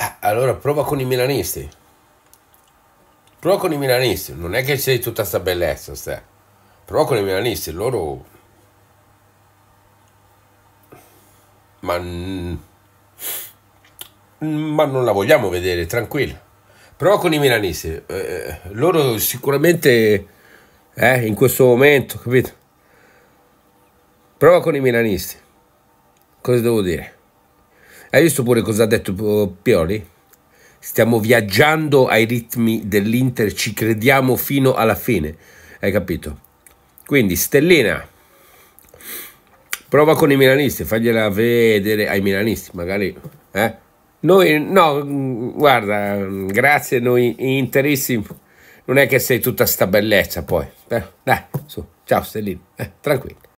Eh, allora prova con i milanisti. Prova con i milanisti, non è che sei tutta sta bellezza, sta. Prova con i milanisti, loro... Ma... Ma non la vogliamo vedere, tranquillo. Prova con i milanisti, eh, eh, loro sicuramente... Eh, in questo momento, capito? Prova con i milanisti. Cosa devo dire? Hai visto pure cosa ha detto eh, Pioli? Stiamo viaggiando ai ritmi dell'Inter, ci crediamo fino alla fine. Hai capito? Quindi, Stellina, prova con i milanisti, fagliela vedere ai milanisti, magari. Eh? Noi, no, guarda, grazie, noi interissimi. Non è che sei tutta sta bellezza poi. Eh, dai, su, ciao Stellina, eh, tranquillo.